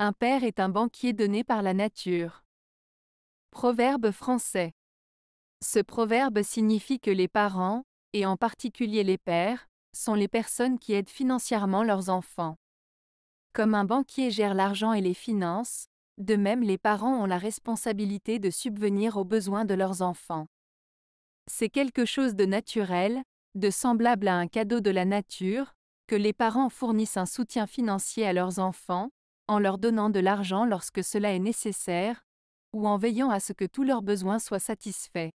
Un père est un banquier donné par la nature. Proverbe français. Ce proverbe signifie que les parents, et en particulier les pères, sont les personnes qui aident financièrement leurs enfants. Comme un banquier gère l'argent et les finances, de même les parents ont la responsabilité de subvenir aux besoins de leurs enfants. C'est quelque chose de naturel, de semblable à un cadeau de la nature, que les parents fournissent un soutien financier à leurs enfants, en leur donnant de l'argent lorsque cela est nécessaire, ou en veillant à ce que tous leurs besoins soient satisfaits.